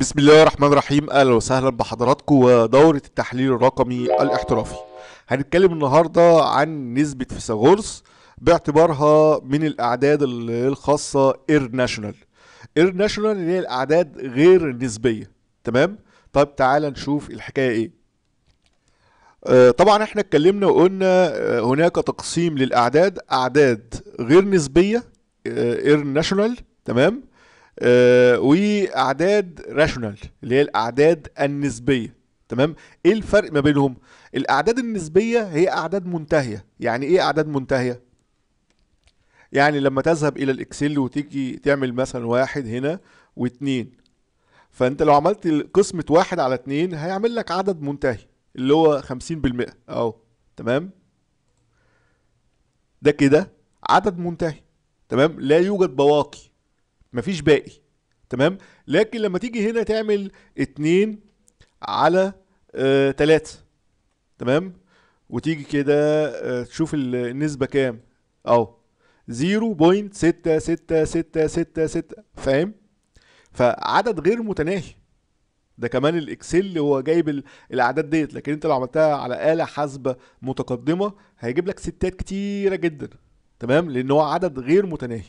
بسم الله الرحمن الرحيم اهلا وسهلا بحضراتكم ودورة التحليل الرقمي الاحترافي هنتكلم النهاردة عن نسبة فيثاغورس باعتبارها من الاعداد الخاصة اير ناشونال اير ناشونال اللي هي الاعداد غير النسبية تمام طب تعالى نشوف الحكاية ايه آه، طبعا احنا اتكلمنا وقلنا آه، هناك تقسيم للاعداد اعداد غير نسبية اير آه، ناشونال تمام آه، واعداد راشونال اللي هي الاعداد النسبيه تمام ايه الفرق ما بينهم الاعداد النسبيه هي اعداد منتهيه يعني ايه اعداد منتهيه يعني لما تذهب الى الاكسل وتيجي تعمل مثلا واحد هنا واتنين فانت لو عملت قسمة واحد على اتنين هيعمل لك عدد منتهي اللي هو خمسين بالمئة اهو تمام ده كده عدد منتهي تمام لا يوجد بواقي مفيش باقي تمام لكن لما تيجي هنا تعمل اتنين على آه تلاتة تمام وتيجي كده آه، تشوف النسبة كام اهو 0.66666 فاهم فعدد غير متناهي ده كمان الاكسل هو جايب الاعداد ديت لكن انت لو عملتها على آلة حاسبة متقدمة هيجيب لك ستات كتيرة جدا تمام لان هو عدد غير متناهي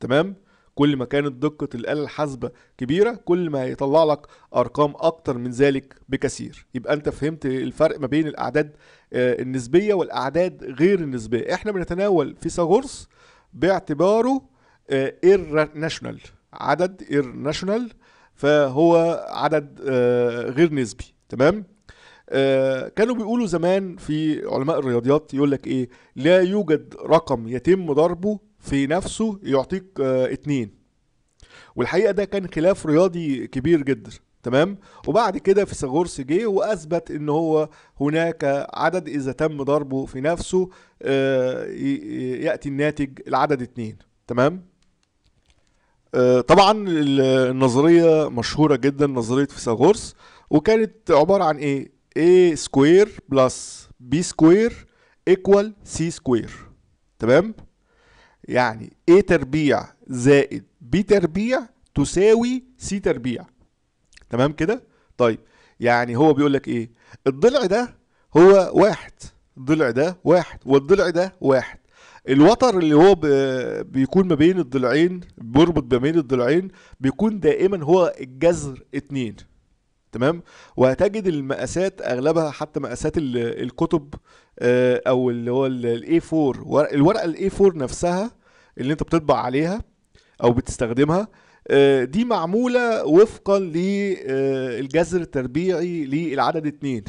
تمام كل ما كانت دقة الآلة الحاسبة كبيرة كل ما هيطلع لك أرقام أكتر من ذلك بكثير يبقى أنت فهمت الفرق ما بين الأعداد آه، النسبية والأعداد غير النسبية احنا بنتناول فيثاغورس باعتباره ايرناشونال آه، عدد ايرناشونال فهو عدد آه، غير نسبي تمام كانوا بيقولوا زمان في علماء الرياضيات يقول لك ايه لا يوجد رقم يتم ضربه في نفسه يعطيك آه، اتنين والحقيقه ده كان خلاف رياضي كبير جدا تمام وبعد كده فيثاغورس جه واثبت ان هو هناك عدد اذا تم ضربه في نفسه آه، ياتي الناتج العدد اتنين تمام آه، طبعا النظريه مشهوره جدا نظريه فيثاغورس وكانت عباره عن ايه a سكوير بلس b سكوير ايكوال c سكوير تمام يعني A تربيع زائد B تربيع تساوي C تربيع تمام كده طيب يعني هو بيقول لك ايه الضلع ده هو واحد الضلع ده واحد والضلع ده واحد الوتر اللي هو بيكون ما بين الضلعين بيربط ما بين الضلعين بيكون دائما هو الجذر اتنين تمام وهتجد المقاسات اغلبها حتى مقاسات الكتب آه، او اللي هو الاي 4 الورقه الاي 4 نفسها اللي انت بتطبع عليها او بتستخدمها آه، دي معمولة وفقا للجذر آه، التربيعي للعدد اتنين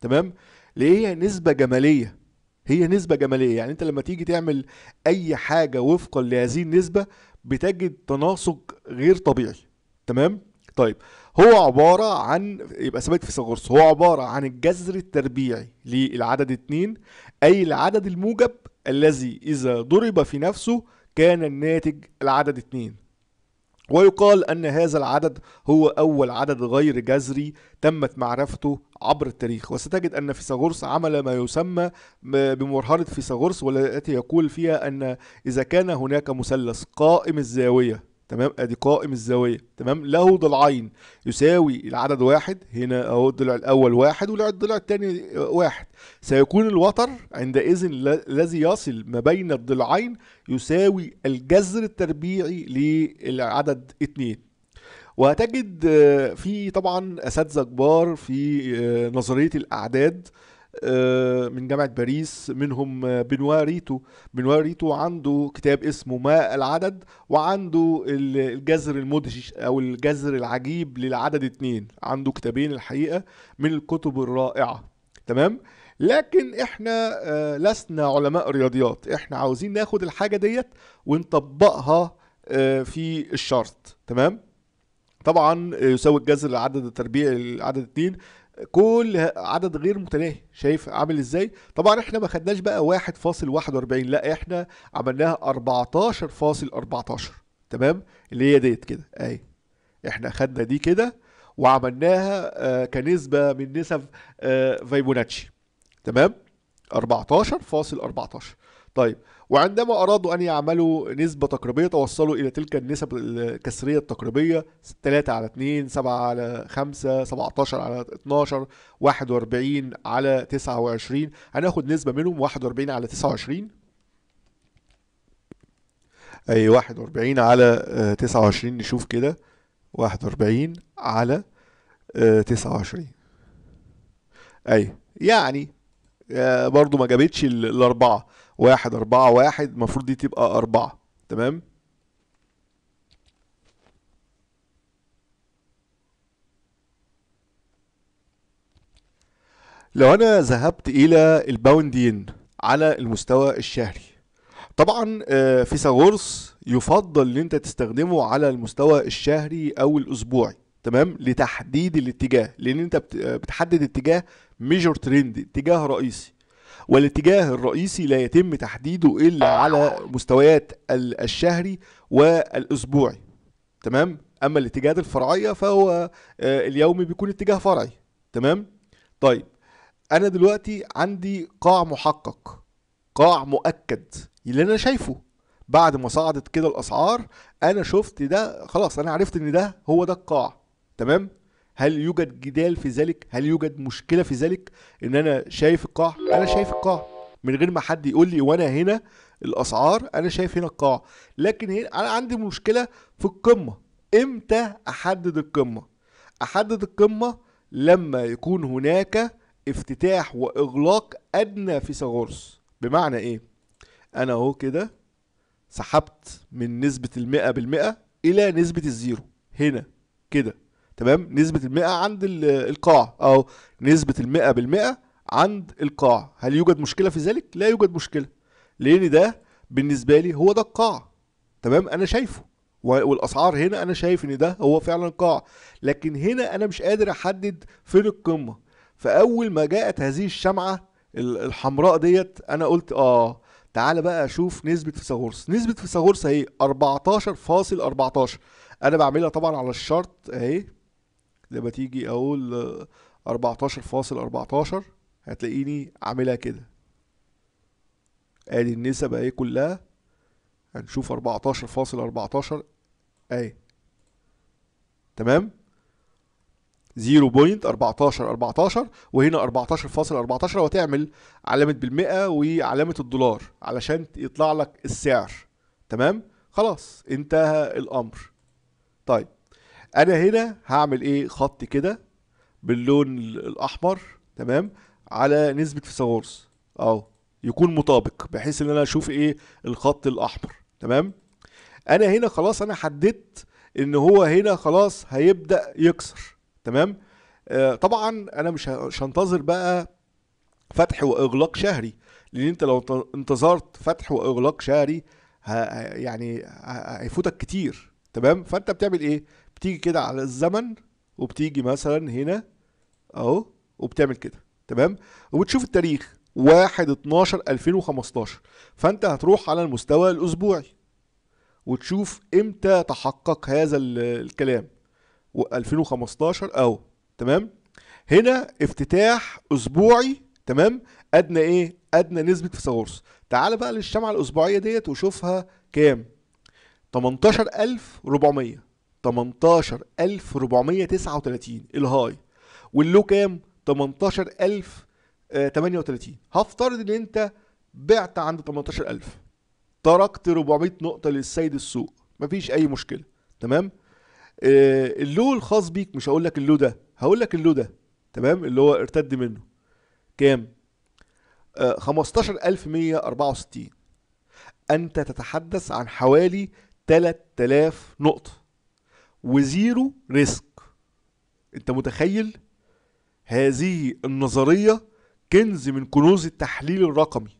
تمام ليه هي نسبة جمالية هي نسبة جمالية يعني انت لما تيجي تعمل اي حاجة وفقا لهذه النسبة بتجد تناسق غير طبيعي تمام طيب هو عبارة عن يبقى سابق في سغرس هو عبارة عن الجذر التربيعي للعدد اتنين أي العدد الموجب الذي إذا ضرب في نفسه كان الناتج العدد 2 ويقال أن هذا العدد هو أول عدد غير جذري تمت معرفته عبر التاريخ وستجد أن فيثاغورس عمل ما يسمى بمرحلة فيثاغورس والتي يقول فيها أن إذا كان هناك مثلث قائم الزاوية تمام ادي قائم الزاويه تمام له ضلعين يساوي العدد واحد هنا اهو الضلع الاول واحد والضلع الثاني واحد سيكون الوتر عندئذ الذي يصل ما بين الضلعين يساوي الجذر التربيعي للعدد اثنين وهتجد في طبعا اساتذه كبار في آه، نظريه الاعداد آه، من جامعة باريس منهم بنوا ريتو بنوا ريتو عنده كتاب اسمه ما العدد وعنده الجذر المدهش أو الجذر العجيب للعدد اتنين عنده كتابين الحقيقة من الكتب الرائعة تمام لكن احنا آه، لسنا علماء رياضيات احنا عاوزين ناخد الحاجة ديت ونطبقها آه، في الشرط تمام طبعا يساوي الجذر العدد التربيعي العدد 2 كل عدد غير متناهي شايف عامل ازاي طبعا احنا ما خدناش بقى 1.41 لا احنا عملناها 14.14 .14. تمام اللي هي ديت كده اهي احنا خدنا دي كده وعملناها آه، كنسبة من نسب فيبوناتشي آه، تمام 14.14 .14. طيب وعندما أرادوا أن يعملوا نسبة تقريبية توصلوا إلى تلك النسب الكسرية التقريبية 3 على 2 7 على 5 17 على 12 41 على 29 هناخد نسبة منهم 41 على 29 أي 41 على 29 آه، نشوف كده 41 على 29 آه، أي يعني آه، برضو ما جابتش الأربعة واحد أربعة واحد المفروض دي تبقى أربعة تمام لو أنا ذهبت إلى الباوندين على المستوى الشهري طبعا آه، فيثاغورس يفضل ان انت تستخدمه على المستوى الشهري او الاسبوعي تمام لتحديد الاتجاه لان انت بتحدد اتجاه ميجور ترند اتجاه رئيسي والاتجاه الرئيسي لا يتم تحديده إلا على مستويات الشهري والأسبوعي تمام أما الاتجاهات الفرعية فهو آه، اليومي بيكون اتجاه فرعي تمام طيب أنا دلوقتي عندي قاع محقق قاع مؤكد اللي أنا شايفه بعد ما صعدت كده الأسعار أنا شفت ده خلاص أنا عرفت إن ده هو ده القاع تمام هل يوجد جدال في ذلك هل يوجد مشكله في ذلك ان انا شايف القاع انا شايف القاع من غير ما حد يقول لي وانا هنا الاسعار انا شايف هنا القاع لكن هنا انا عندي مشكله في القمه امتى احدد القمه احدد القمه لما يكون هناك افتتاح واغلاق ادنى فيثاغورس بمعنى ايه انا اهو كده سحبت من نسبه المئة بالمئة الى نسبه الزيرو هنا كده تمام نسبه المئه عند القاع او نسبه المئه بالمئه عند القاع هل يوجد مشكله في ذلك لا يوجد مشكله لان ده بالنسبه لي هو ده القاع تمام انا شايفه والاسعار هنا انا شايف ان ده هو فعلا القاع لكن هنا انا مش قادر احدد فين القمه فاول ما جاءت هذه الشمعه الحمراء ديت انا قلت اه تعالى بقى اشوف نسبه فيثاغورس نسبه فيثاغورس اهي 14.14 .14. انا بعملها طبعا على الشرط اهي لما تيجي اقول 14 فاصل 14 هتلاقيني عاملها كده ادي النسب اهي كلها هنشوف 14 فاصل 14 اهي تمام 0.14 14 وهنا 14.14 وتعمل وهتعمل علامة بالمئة وعلامة الدولار علشان يطلع لك السعر تمام خلاص انتهى الأمر طيب انا هنا هعمل ايه خط كده باللون الاحمر تمام على نسبه فيثاغورس اهو يكون مطابق بحيث ان انا اشوف ايه الخط الاحمر تمام انا هنا خلاص انا حددت ان هو هنا خلاص هيبدا يكسر تمام آه طبعا انا مش مش هنتظر بقى فتح واغلاق شهري لان انت لو انتظرت فتح واغلاق شهري يعني هيفوتك كتير تمام فانت بتعمل ايه بتيجي كده على الزمن وبتيجي مثلا هنا اهو وبتعمل كده تمام وبتشوف التاريخ 1 12 2015 فانت هتروح على المستوى الاسبوعي وتشوف امتى تحقق هذا الكلام 2015 اهو تمام هنا افتتاح اسبوعي تمام ادنى ايه ادنى نسبه فيثاغورس تعال بقى للشمعه الاسبوعيه ديت وشوفها كام 18400 18439 الهاي واللو كام 18038 آه، هفترض ان انت بعت عند 18000 تركت 400 نقطة للسيد السوق مفيش أي مشكلة تمام آه، اللو الخاص بيك مش هقول لك اللو ده هقول لك اللو ده تمام اللي هو ارتد منه كام 15164 آه، أنت تتحدث عن حوالي 3000 نقطة وزيرو ريسك انت متخيل هذه النظريه كنز من كنوز التحليل الرقمي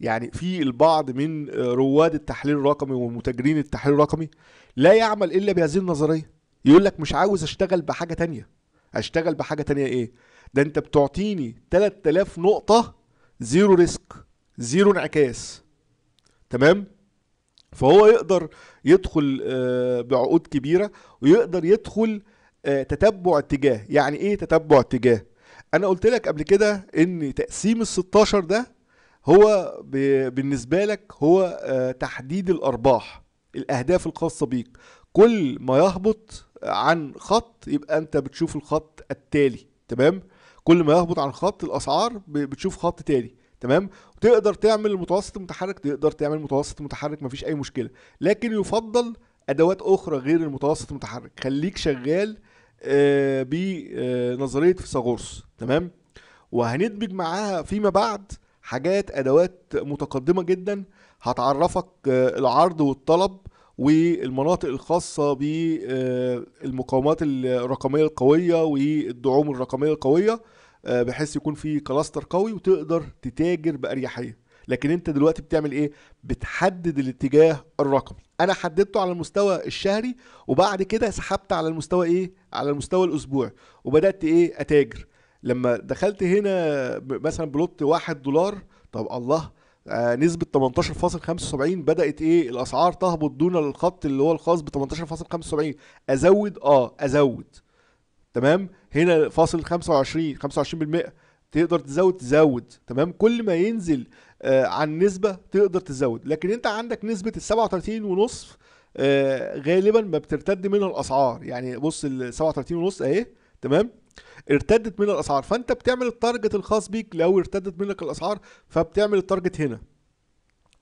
يعني في البعض من رواد التحليل الرقمي ومتاجرين التحليل الرقمي لا يعمل الا بهذه النظريه يقول لك مش عاوز اشتغل بحاجه تانية اشتغل بحاجه تانية ايه ده انت بتعطيني 3000 نقطه زيرو ريسك زيرو انعكاس تمام فهو يقدر يدخل آه، بعقود كبيره ويقدر يدخل آه، تتبع اتجاه يعني ايه تتبع اتجاه انا قلت لك قبل كده ان تقسيم ال16 ده هو بالنسبه لك هو آه، تحديد الارباح الاهداف الخاصه بيك كل ما يهبط عن خط يبقى انت بتشوف الخط التالي تمام كل ما يهبط عن خط الاسعار بتشوف خط تالي تمام تقدر تعمل متوسط متحرك تقدر تعمل متوسط متحرك مفيش اي مشكله لكن يفضل ادوات اخرى غير المتوسط المتحرك خليك شغال آه، بنظريه فيثاغورس تمام وهندمج معاها فيما بعد حاجات ادوات متقدمه جدا هتعرفك آه، العرض والطلب والمناطق الخاصة بالمقاومات آه، الرقمية القوية والدعوم الرقمية القوية آه، بحيث يكون في كلاستر قوي وتقدر تتاجر باريحيه لكن انت دلوقتي بتعمل ايه بتحدد الاتجاه الرقمي انا حددته على المستوى الشهري وبعد كده سحبت على المستوى ايه على المستوى الاسبوعي وبدات ايه اتاجر لما دخلت هنا مثلا بلوت واحد دولار طب الله آه نسبة 18.75 بدأت ايه الأسعار تهبط دون الخط اللي هو الخاص ب 18.75 أزود اه أزود تمام هنا فاصل 25 25% تقدر تزود تزود تمام كل ما ينزل آه عن نسبه تقدر تزود لكن انت عندك نسبه ال 37 ونصف آه غالبا ما بترتد منها الاسعار يعني بص ال 37 ونص اهي تمام ارتدت منها الاسعار فانت بتعمل التارجت الخاص بيك لو ارتدت منك الاسعار فبتعمل التارجت هنا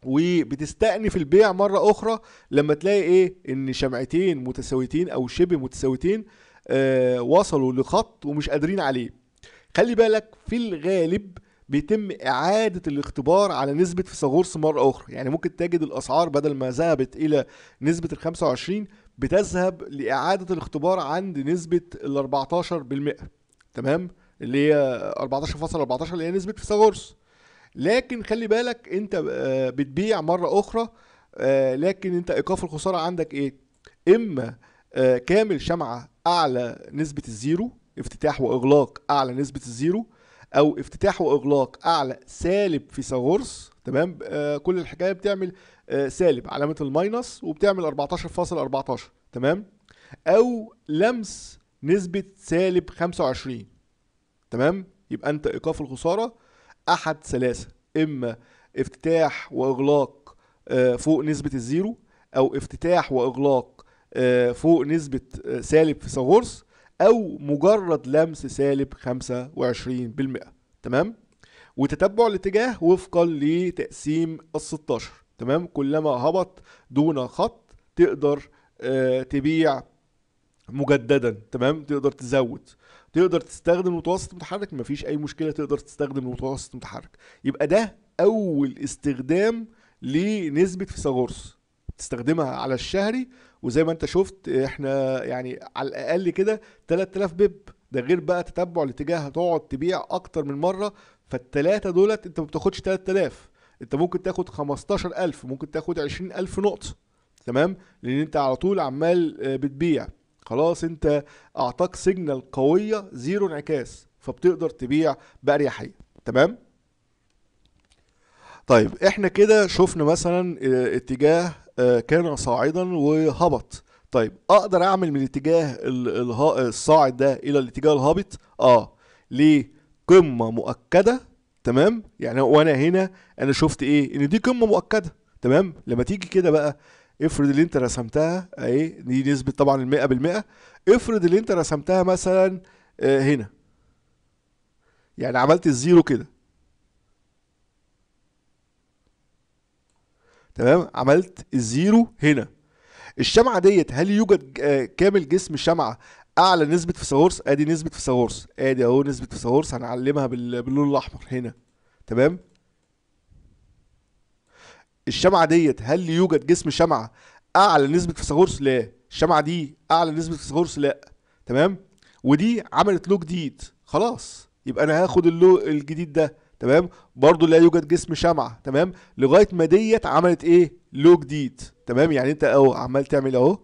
وبتستأنف البيع مرة أخرى لما تلاقي إيه إن شمعتين متساويتين أو شبه متساويتين آه، وصلوا لخط ومش قادرين عليه خلي بالك في الغالب بيتم إعادة الاختبار على نسبة فيثاغورس مرة أخرى يعني ممكن تجد الأسعار بدل ما ذهبت إلى نسبة ال 25 بتذهب لإعادة الاختبار عند نسبة ال 14% تمام اللي هي 14.14 .14 اللي هي نسبة فيثاغورس لكن خلي بالك أنت آه، بتبيع مرة أخرى آه، لكن أنت إيقاف الخسارة عندك إيه؟ إما كامل شمعة اعلى نسبه الزيرو افتتاح واغلاق اعلى نسبه الزيرو او افتتاح واغلاق اعلى سالب فيثاغورس تمام آه كل الحكايه بتعمل آه سالب علامه الماينس وبتعمل 14.14 14. تمام او لمس نسبه سالب 25 تمام يبقى انت ايقاف الخساره احد ثلاثه اما افتتاح واغلاق آه فوق نسبه الزيرو او افتتاح واغلاق آه، فوق نسبة آه، سالب فيثاغورس أو مجرد لمس سالب 25% تمام؟ وتتبع الاتجاه وفقا لتقسيم ال 16 تمام؟ كلما هبط دون خط تقدر آه، تبيع مجددا تمام؟ تقدر تزود تقدر تستخدم المتوسط المتحرك مفيش أي مشكلة تقدر تستخدم المتوسط المتحرك يبقى ده أول استخدام لنسبة فيثاغورس تستخدمها على الشهري وزي ما انت شفت احنا يعني على الاقل كده 3000 بيب ده غير بقى تتبع الاتجاه هتقعد تبيع اكتر من مره فالثلاثه دولت انت ما بتاخدش 3000 انت ممكن تاخد 15000 ممكن تاخد 20000 نقطه تمام لان انت على طول عمال آه، بتبيع خلاص انت اعطاك سيجنال قويه زيرو انعكاس فبتقدر تبيع باريحيه تمام طيب احنا كده شفنا مثلا آه، اتجاه آه، كان صاعدا وهبط طيب اقدر اعمل من الاتجاه الصاعد ده الى الاتجاه الهابط اه ليه قمه مؤكده تمام يعني وانا هنا انا شفت ايه ان دي قمه مؤكده تمام لما تيجي كده بقى افرض اللي انت رسمتها اهي دي نسبه طبعا المئة بالمئة افرض اللي انت رسمتها مثلا آه، هنا يعني عملت الزيرو كده تمام عملت الزيرو هنا الشمعه ديت هل يوجد آه، كامل جسم شمعه اعلى نسبه فيثاغورس ادي نسبه فيثاغورس ادي اهو نسبه فيثاغورس هنعلمها باللون الاحمر هنا تمام الشمعه ديت هل يوجد جسم شمعه اعلى نسبه فيثاغورس لا الشمعه دي اعلى نسبه فيثاغورس لا تمام ودي عملت لو جديد خلاص يبقى انا هاخد اللو الجديد ده تمام برضو لا يوجد جسم شمعة تمام لغاية ما ديت عملت ايه لو جديد تمام يعني انت اهو عمال تعمل اهو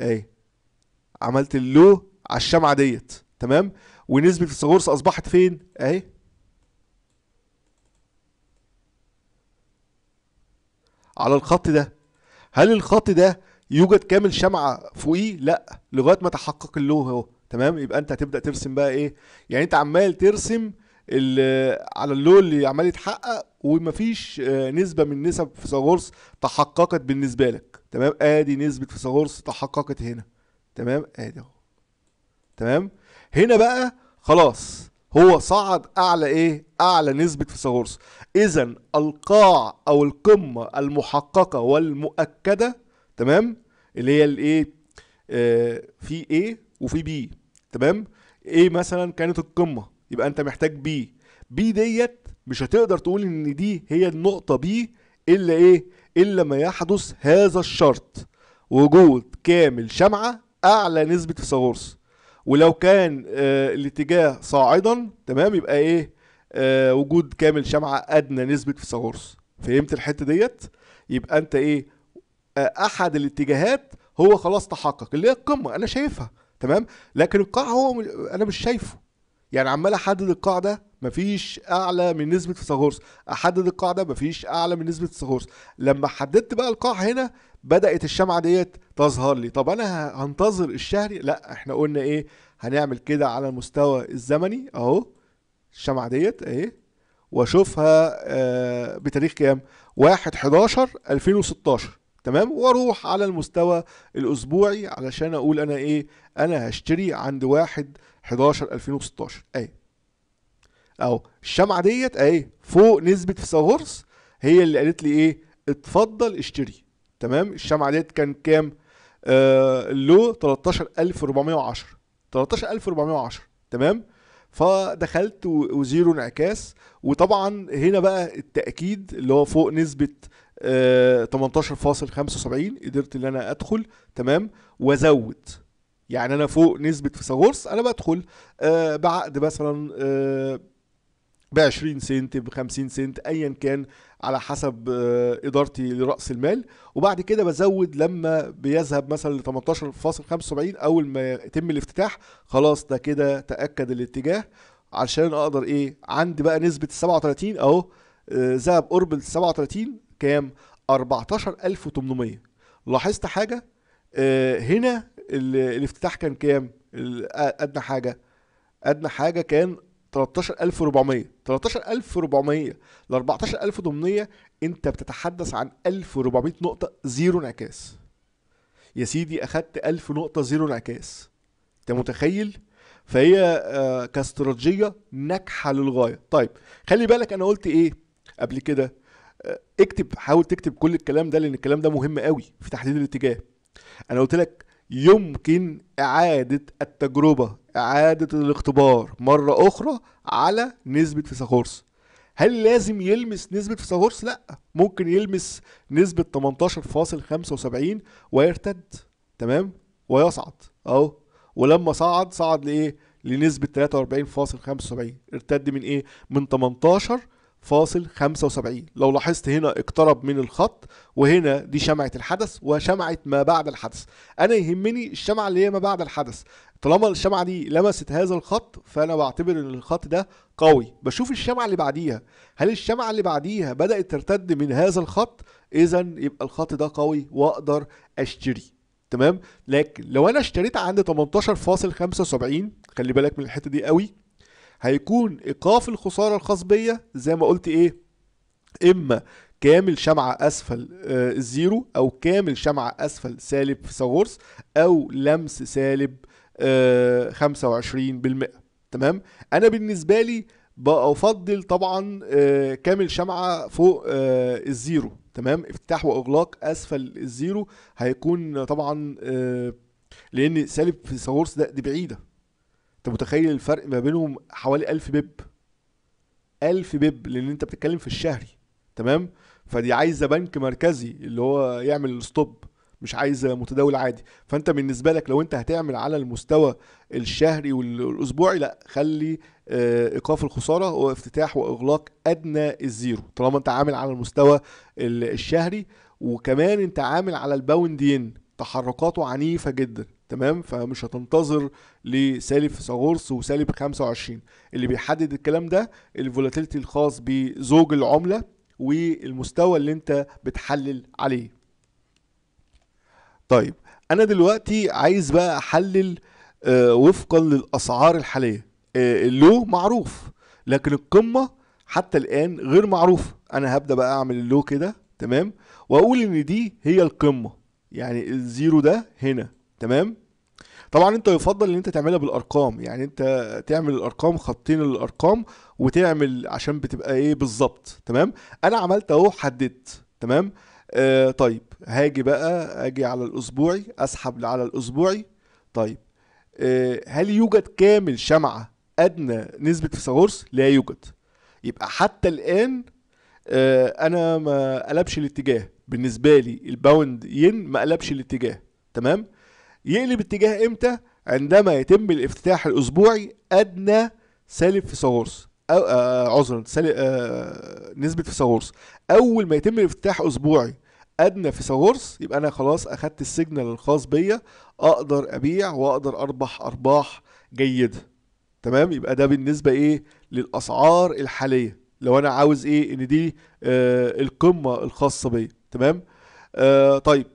ايه عملت اللو على الشمعة ديت تمام ونسبة فيثاغورس اصبحت فين اهي على الخط ده هل الخط ده يوجد كامل شمعة فوقيه لا لغاية ما تحقق اللو اهو تمام يبقى انت هتبدأ ترسم بقى ايه يعني انت عمال ترسم على اللول اللي عمال يتحقق ومفيش آه، نسبه من نسب فيثاغورس تحققت بالنسبه لك تمام ادي نسبه فيثاغورس تحققت هنا تمام ادي اهو تمام هنا بقى خلاص هو صعد اعلى ايه اعلى نسبه فيثاغورس اذا القاع او القمه المحققه والمؤكده تمام اللي هي الايه آه في ايه وفي بي تمام ايه مثلا كانت القمه يبقى انت محتاج بي بي ديت مش هتقدر تقول ان دي هي النقطه بي الا ايه الا ما يحدث هذا الشرط وجود كامل شمعه اعلى نسبه فيثاغورس ولو كان آه الاتجاه صاعدا تمام يبقى ايه آه وجود كامل شمعه ادنى نسبه فيثاغورس فهمت الحته ديت يبقى انت ايه آه احد الاتجاهات هو خلاص تحقق اللي هي القمه انا شايفها تمام لكن القاع هو انا مش شايفه يعني عمال احدد القاعده مفيش اعلى من نسبه فيثاغورس احدد القاعده مفيش اعلى من نسبه فيثاغورس لما حددت بقى القاع هنا بدات الشمعه ديت تظهر لي طب انا هنتظر الشهري لا احنا قلنا ايه هنعمل كده على المستوى الزمني اهو الشمعه ديت اهي واشوفها آه بتاريخ كام 1 11 2016 تمام واروح على المستوى الاسبوعي علشان اقول انا ايه انا هشتري عند واحد 11 2016 اهي اهو الشمعه ديت اهي فوق نسبه فيثاغورس هي اللي قالت لي ايه اتفضل اشتري تمام الشمعه ديت كان كام آه اللو 13410 13410 تمام فدخلت وزيرو انعكاس وطبعا هنا بقى التاكيد اللي هو فوق نسبه آه 18.75 قدرت ان انا ادخل تمام وازود يعني انا فوق نسبه فيثاغورس انا بدخل آه بعقد مثلا آه ب 20 سنت ب 50 سنت ايا كان على حسب آه ادارتي لراس المال وبعد كده بزود لما بيذهب مثلا ل 18.75 اول ما يتم الافتتاح خلاص ده كده تاكد الاتجاه علشان اقدر ايه عندي بقى نسبه 37 اهو آه، ذهب قرب ال 37 كام 14800 لاحظت حاجه آه، هنا الافتتاح كان كام ادنى حاجه ادنى حاجه كان 13400 13400 ل 14800 انت بتتحدث عن 1400 نقطه زيرو انعكاس يا سيدي اخدت 1000 نقطه زيرو انعكاس انت متخيل فهي آه، كاستراتيجيه ناجحه للغايه طيب خلي بالك انا قلت ايه قبل كده آه، اكتب حاول تكتب كل الكلام ده لان الكلام ده مهم قوي في تحديد الاتجاه انا قلت لك يمكن إعادة التجربة إعادة الاختبار مرة أخرى على نسبة فيثاغورس هل لازم يلمس نسبة فيثاغورس؟ لأ ممكن يلمس نسبة 18.75 ويرتد تمام ويصعد أهو ولما صعد صعد لإيه؟ لنسبة 43.75 ارتد من إيه؟ من 18 فاصل 75 لو لاحظت هنا اقترب من الخط وهنا دي شمعة الحدث وشمعة ما بعد الحدث أنا يهمني الشمعة اللي هي ما بعد الحدث طالما الشمعة دي لمست هذا الخط فأنا بعتبر إن الخط ده قوي بشوف الشمعة اللي بعديها هل الشمعة اللي بعديها بدأت ترتد من هذا الخط إذا يبقى الخط ده قوي وأقدر أشتري تمام لكن لو أنا اشتريت عند 18.75 خلي بالك من الحتة دي قوي هيكون ايقاف الخساره الخاص زي ما قلت ايه اما كامل شمعة أسفل آه، الزيرو أو كامل شمعة أسفل سالب فيثاغورس أو لمس سالب 25% آه، تمام أنا بالنسبة لي بفضل طبعا آه، كامل شمعة فوق الزيرو تمام افتتاح وإغلاق أسفل الزيرو هيكون طبعا لأن سالب فيثاغورس ده دي بعيدة انت متخيل الفرق ما بينهم حوالي 1000 بيب 1000 بيب لان انت بتتكلم في الشهري تمام فدي عايزه بنك مركزي اللي هو يعمل الستوب مش عايزه متداول عادي فانت بالنسبه لك لو انت هتعمل على المستوى الشهري والاسبوعي لا خلي آه، ايقاف الخساره وافتتاح واغلاق ادنى الزيرو طالما انت عامل على المستوى الشهري وكمان انت عامل على الباوند ين تحركاته عنيفه جدا تمام فمش هتنتظر لسالب فيثاغورس وسالب 25 اللي بيحدد الكلام ده الفولاتيلتي الخاص بزوج العمله والمستوى اللي انت بتحلل عليه طيب انا دلوقتي عايز بقى احلل آه، وفقا للاسعار الحاليه آه، اللو معروف لكن القمه حتى الان غير معروفه انا هبدا بقى اعمل اللو كده تمام واقول ان دي هي القمه يعني الزيرو ده هنا تمام طبعا انت يفضل ان انت تعملها بالارقام يعني انت تعمل الارقام خطين الارقام وتعمل عشان بتبقى ايه بالظبط تمام انا عملت اهو حددت تمام آه طيب هاجي بقى اجي على الاسبوعي اسحب على الاسبوعي طيب آه هل يوجد كامل شمعة ادنى نسبة فيثاغورس لا يوجد يبقى حتى الان آه انا ما قلبش الاتجاه بالنسبة لي الباوند ين ما قلبش الاتجاه تمام يقلب اتجاه امتى عندما يتم الافتتاح الاسبوعي ادنى سالب في فيثاغورس او آه،, آه عذرا سالب آه نسبه فيثاغورس اول ما يتم الافتتاح اسبوعي ادنى في فيثاغورس يبقى انا خلاص اخدت السيجنال الخاص بيا اقدر ابيع واقدر اربح ارباح جيده تمام يبقى ده بالنسبه ايه للاسعار الحاليه لو انا عاوز ايه ان دي آه القمه الخاصه بيا تمام آه طيب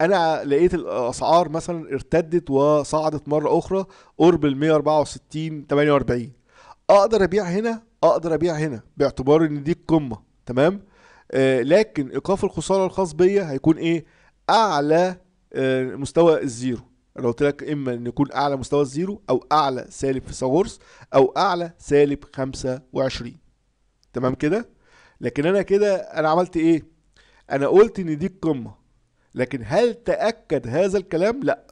انا لقيت الاسعار مثلا ارتدت وصعدت مره اخرى قرب ال 164 48 اقدر ابيع هنا اقدر ابيع هنا باعتبار ان دي القمه تمام آه لكن ايقاف الخساره الخاص بيا هيكون ايه اعلى آه مستوى الزيرو انا قلت لك اما ان يكون اعلى مستوى الزيرو او اعلى سالب فيثاغورس او اعلى سالب 25 تمام كده لكن انا كده انا عملت ايه انا قلت ان دي القمه لكن هل تأكد هذا الكلام؟ لا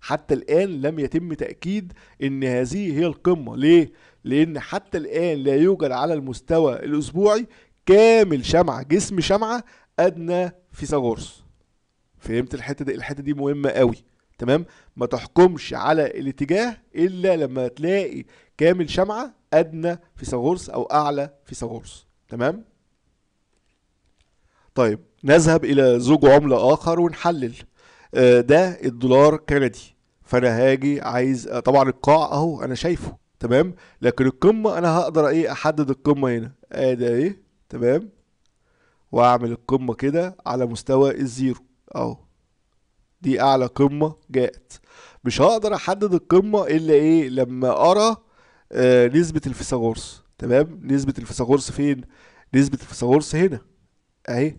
حتى الآن لم يتم تأكيد أن هذه هي القمة ليه؟ لأن حتى الآن لا يوجد على المستوى الأسبوعي كامل شمعة جسم شمعة أدنى فيثاغورس فهمت الحتة دي الحتة دي مهمة قوي تمام ما تحكمش على الاتجاه إلا لما تلاقي كامل شمعة أدنى فيثاغورس أو أعلى فيثاغورس تمام طيب نذهب إلى زوج عملة آخر ونحلل آه، ده الدولار كندي فأنا هاجي عايز آه، طبعا القاع أهو أنا شايفه تمام لكن القمة أنا هقدر إيه أحدد القمة هنا آدي إيه تمام وأعمل القمة كده على مستوى الزيرو أهو دي أعلى قمة جاءت مش هقدر أحدد القمة إلا إيه لما أرى آه نسبة الفيثاغورس تمام نسبة الفيثاغورس فين؟ نسبة الفيثاغورس هنا أهي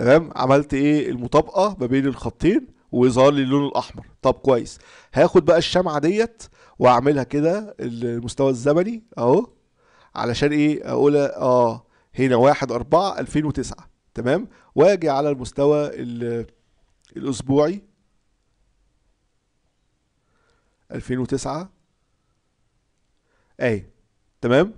تمام عملت ايه المطابقه ما بين الخطين ويظهر لي اللون الاحمر طب كويس هاخد بقى الشمعه ديت واعملها كده المستوى الزمني اهو علشان ايه اقول اه هنا 1 4 2009 تمام واجي على المستوى الاسبوعي 2009 اهي تمام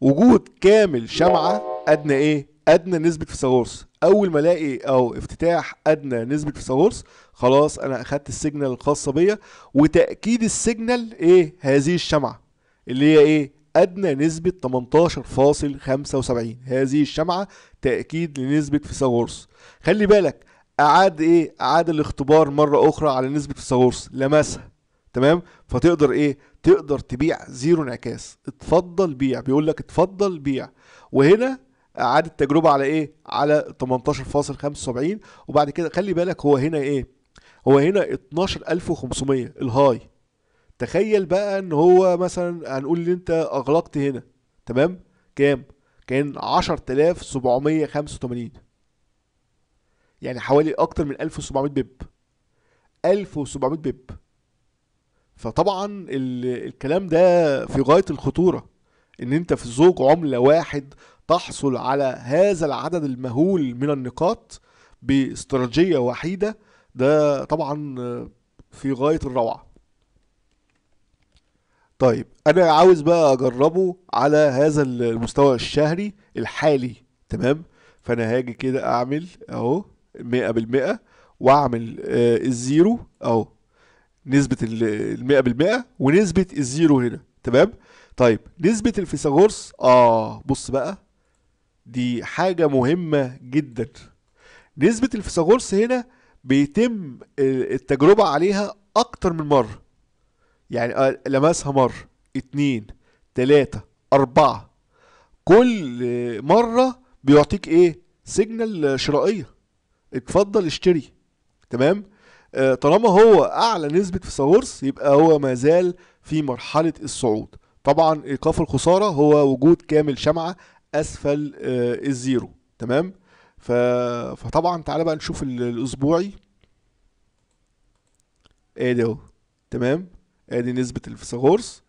وجود كامل شمعه ادنى ايه ادنى نسبه فيثاغورس اول ما الاقي او افتتاح ادنى نسبه فيثاغورس خلاص انا اخدت السيجنال الخاصه بيا وتاكيد السيجنال ايه هذه الشمعه اللي هي ايه ادنى نسبه 18.75 هذه الشمعه تاكيد لنسبه فيثاغورس خلي بالك اعاد ايه اعاد الاختبار مره اخرى على نسبه فيثاغورس لمسها تمام فتقدر ايه تقدر تبيع زيرو انعكاس اتفضل بيع بيقول لك اتفضل بيع وهنا اعاد التجربه على ايه على 18.75 وبعد كده خلي بالك هو هنا ايه هو هنا 12500 الهاي تخيل بقى ان هو مثلا هنقول ان انت اغلقت هنا تمام كام كان 10785 يعني حوالي اكتر من 1700 بيب 1700 بيب فطبعا الكلام ده في غايه الخطوره ان انت في زوج عمله واحد تحصل على هذا العدد المهول من النقاط باستراتيجية وحيدة ده طبعا في غاية الروعة طيب انا عاوز بقى اجربه على هذا المستوى الشهري الحالي تمام فانا هاجي كده اعمل اهو 100% واعمل آه الزيرو اهو نسبة المئة بالمئة ونسبة الزيرو هنا تمام طيب نسبة الفيثاغورس اه بص بقى دي حاجة مهمة جدا نسبة الفيثاغورس هنا بيتم التجربة عليها أكتر من مرة يعني آه، لمسها مرة اتنين تلاتة أربعة كل مرة بيعطيك إيه سيجنال شرائية اتفضل اشتري تمام آه، طالما هو أعلى نسبة فيثاغورس يبقى هو ما زال في مرحلة الصعود طبعا ايقاف الخساره هو وجود كامل شمعه اسفل آه، الزيرو تمام فطبعا تعالى بقى نشوف الاسبوعي ادي اهو تمام ادي نسبه الفيثاغورس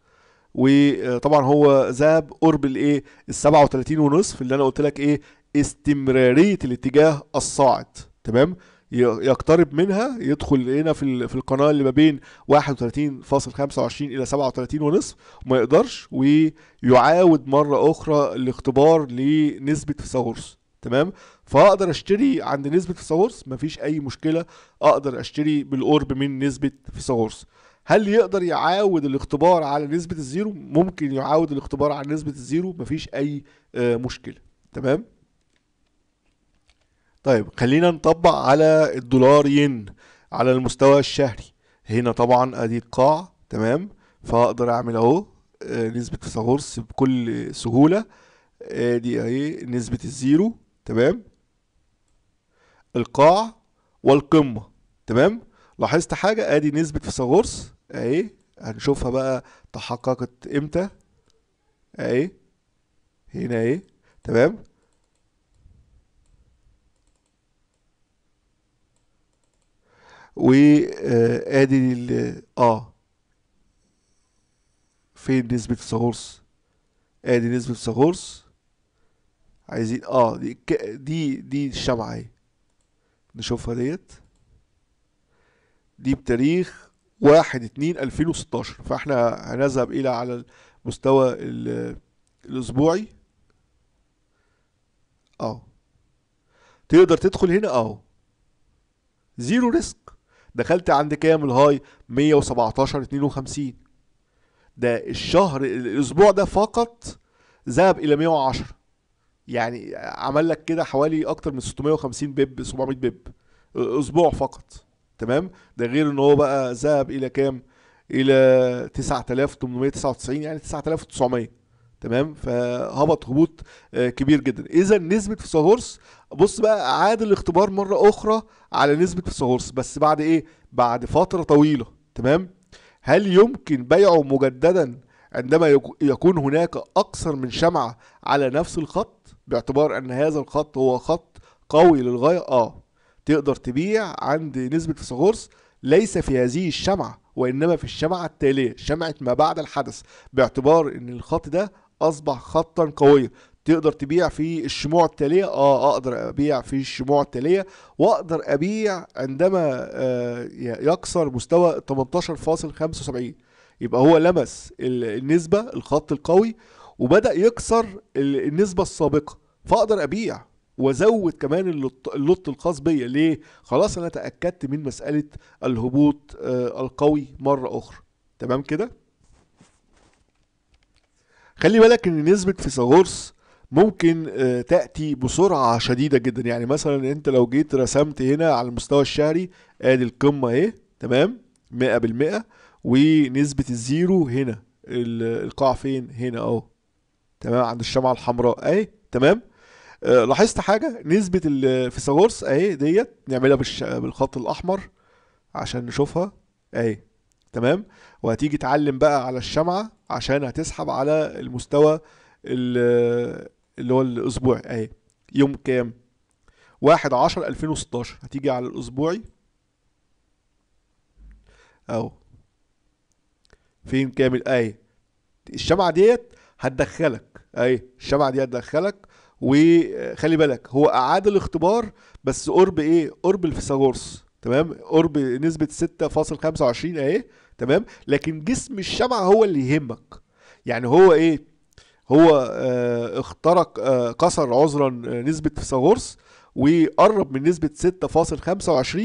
وطبعا آه، هو ذهب قرب الايه ال 37 ونصف اللي انا قلت لك ايه استمراريه الاتجاه الصاعد تمام يقترب منها يدخل هنا في في القناه اللي ما بين 31.25 الى 37 ونصف وما يقدرش ويعاود مره اخرى الاختبار لنسبه فيثاغورس تمام فاقدر اشتري عند نسبه فيثاغورس فيش اي مشكله اقدر اشتري بالقرب من نسبه فيثاغورس هل يقدر يعاود الاختبار على نسبه الزيرو ممكن يعاود الاختبار على نسبه الزيرو ما فيش اي آه، مشكله تمام طيب خلينا نطبق على الدولار ين على المستوى الشهري هنا طبعا ادي القاع تمام فاقدر اعمل اهو آه، نسبة فيثاغورس بكل سهولة ادي آه، اهي نسبة الزيرو تمام القاع والقمة تمام لاحظت حاجة ادي نسبة فيثاغورس اهي هنشوفها بقى تحققت امتى اهي هنا اهي تمام وادي اه فين نسبة فيثاغورس ادي نسبة فيثاغورس عايزين اه دي دي دي الشمعة اهي نشوفها ديت دي بتاريخ واحد اتنين الفين وستاشر فاحنا هنذهب الى على المستوى الاسبوعي اه تقدر تدخل هنا اه زيرو ريسك دخلت عند كام الهاي 117 52 ده الشهر الاسبوع ده فقط ذهب الى 110 يعني عمل لك كده حوالي اكتر من 650 بيب 700 بيب اسبوع فقط تمام ده غير ان هو بقى ذهب الى كام الى 9899 يعني 9900 تمام فهبط هبوط آه، كبير جدا اذا نسبه فيثاغورس بص بقى عاد الاختبار مرة أخرى على نسبة فيثاغورس بس بعد إيه؟ بعد فترة طويلة تمام؟ هل يمكن بيعه مجددا عندما يكون هناك أكثر من شمعة على نفس الخط؟ باعتبار أن هذا الخط هو خط قوي للغاية آه تقدر تبيع عند نسبة فيثاغورس ليس في هذه الشمعة وإنما في الشمعة التالية شمعة ما بعد الحدث باعتبار أن الخط ده أصبح خطا قويا تقدر تبيع في الشموع التالية اه اقدر ابيع في الشموع التالية واقدر ابيع عندما آه يكسر مستوى 18.75 يبقى هو لمس النسبة الخط القوي وبدأ يكسر النسبة السابقة فاقدر ابيع وازود كمان اللوت الخاص بيا ليه خلاص انا تاكدت من مساله الهبوط آه القوي مره اخرى تمام كده خلي بالك ان نسبه فيثاغورس ممكن آه، تأتي بسرعة شديدة جدا يعني مثلا انت لو جيت رسمت هنا على المستوى الشهري ادي آه، القمة اهي تمام مئة بالمئة ونسبة الزيرو هنا القاع فين هنا اهو تمام عند الشمعة الحمراء اهي تمام آه، لاحظت حاجة نسبة الفيثاغورس اهي ديت نعملها بالخط الاحمر عشان نشوفها اهي تمام وهتيجي تعلم بقى على الشمعة عشان هتسحب على المستوى اللي هو الاسبوعي اهي يوم كام واحد عشر ألفين وستاشر هتيجي على الاسبوعي اهو فين كامل اهي الشمعة ديت هتدخلك اهي الشمعة دي هتدخلك وخلي بالك هو اعاد الاختبار بس قرب ايه قرب الفيثاغورس تمام قرب نسبة 6.25 اهي تمام لكن جسم الشمعة هو اللي يهمك يعني هو ايه هو آه، اخترق آه، كسر عذرا آه، نسبة فيثاغورس وقرب من نسبة 6.25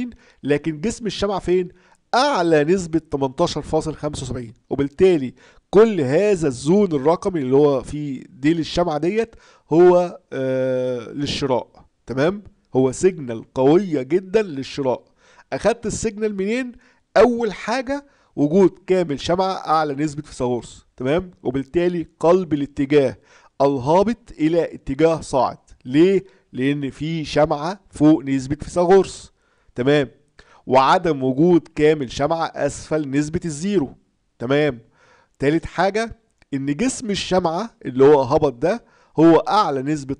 لكن جسم الشمع فين؟ أعلى نسبة 18.75 وبالتالي كل هذا الزون الرقمي اللي هو في ديل الشمعة ديت هو للشراء تمام؟ هو سيجنال قوية جدا للشراء أخدت السيجنال منين؟ أول حاجة وجود كامل شمعة أعلى نسبة فيثاغورس تمام وبالتالي قلب الاتجاه الهابط إلى اتجاه صاعد ليه؟ لأن في شمعة فوق نسبة فيثاغورس تمام وعدم وجود كامل شمعة أسفل نسبة الزيرو تمام تالت حاجة إن جسم الشمعة اللي هو هبط ده هو أعلى نسبة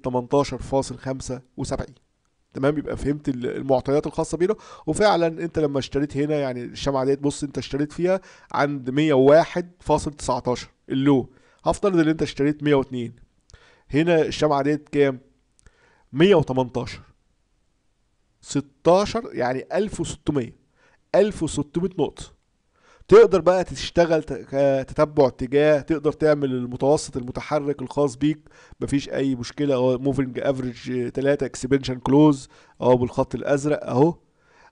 18.75 تمام يبقى فهمت المعطيات الخاصه بينا وفعلا انت لما اشتريت هنا يعني الشمعه ديت بص انت اشتريت فيها عند 101.19 اللو هفترض ان انت اشتريت 102 هنا الشمعه ديت كام 118 16 يعني 1600 1600 نقطه تقدر بقى تشتغل تتبع اتجاه تقدر تعمل المتوسط المتحرك الخاص بيك مفيش اي مشكله اهو موفنج افريج 3 اكسبنشن كلوز اهو بالخط الازرق اهو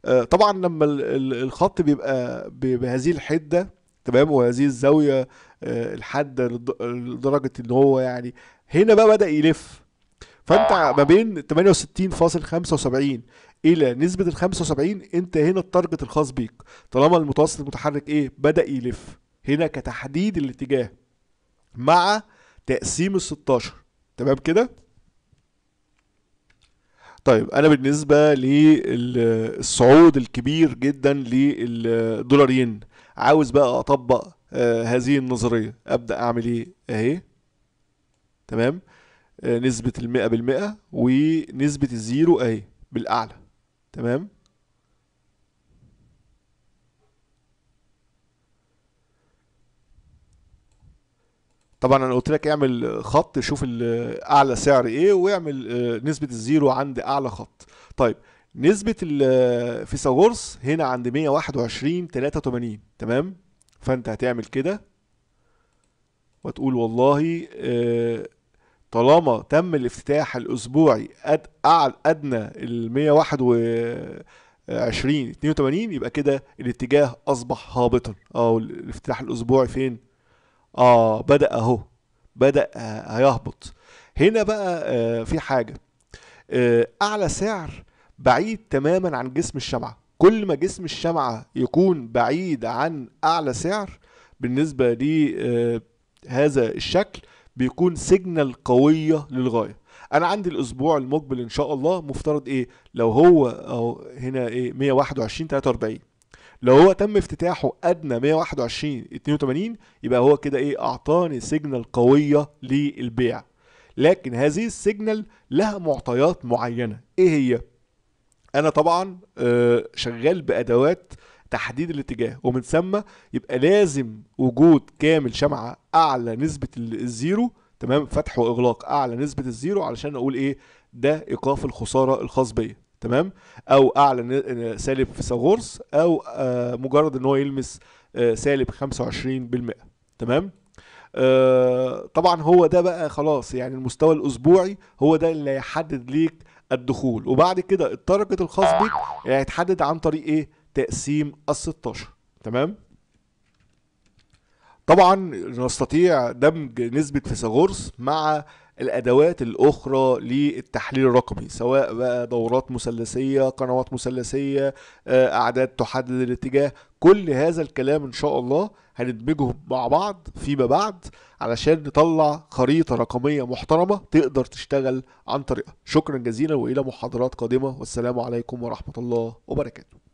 آه، طبعا لما الخط بيبقى بهذه الحده تمام وهذه الزاويه آه، الحاده لدرجه ان هو يعني هنا بقى بدا يلف فانت آه. ما بين 68.75 الى نسبه ال 75 انت هنا التارجت الخاص بيك طالما المتوسط المتحرك ايه بدا يلف هنا كتحديد الاتجاه مع تقسيم ال 16 تمام كده طيب انا بالنسبه للصعود الكبير جدا للدولار ين عاوز بقى اطبق آه هذه النظريه ابدا اعمل ايه اهي تمام نسبة المئة بالمئة ونسبة الزيرو اهي بالأعلى تمام طبعا انا قلت لك اعمل خط شوف اعلى سعر ايه واعمل آه، نسبة الزيرو عند اعلى خط طيب نسبة الفيثاغورس آه، هنا عند 121 83 تمام فانت هتعمل كده وتقول والله آه طالما تم الافتتاح الاسبوعي قد أعلى ادنى ال 121 82 يبقى كده الاتجاه اصبح هابطا اه الافتتاح الاسبوعي فين اه بدا اهو بدا آه، هيهبط هنا بقى آه في حاجه آه اعلى سعر بعيد تماما عن جسم الشمعه كل ما جسم الشمعه يكون بعيد عن اعلى سعر بالنسبه لهذا آه هذا الشكل بيكون سيجنال قويه للغايه انا عندي الاسبوع المقبل ان شاء الله مفترض ايه لو هو اهو هنا ايه 121 43 لو هو تم افتتاحه ادنى 121 82 يبقى هو كده ايه اعطاني سيجنال قويه للبيع لكن هذه السيجنال لها معطيات معينه ايه هي انا طبعا آه، شغال بادوات تحديد الاتجاه ومن ثم يبقى لازم وجود كامل شمعة أعلى نسبة الزيرو تمام فتح وإغلاق أعلى نسبة الزيرو علشان أقول إيه ده إيقاف الخسارة الخاص بيا تمام أو أعلى آه، سالب فيثاغورس أو آه مجرد إن هو يلمس آه سالب 25% تمام آه طبعا هو ده بقى خلاص يعني المستوى الأسبوعي هو ده اللي هيحدد ليك الدخول وبعد كده التارجت الخاص بيك هيتحدد عن طريق ايه تقسيم ال 16 تمام طبعا نستطيع دمج نسبة فيثاغورس مع الادوات الاخرى للتحليل الرقمي سواء بقى دورات مثلثيه قنوات مثلثيه آه، اعداد تحدد الاتجاه كل هذا الكلام ان شاء الله هندمجه مع بعض فيما بعد علشان نطلع خريطه رقميه محترمه تقدر تشتغل عن طريقها شكرا جزيلا والى محاضرات قادمه والسلام عليكم ورحمه الله وبركاته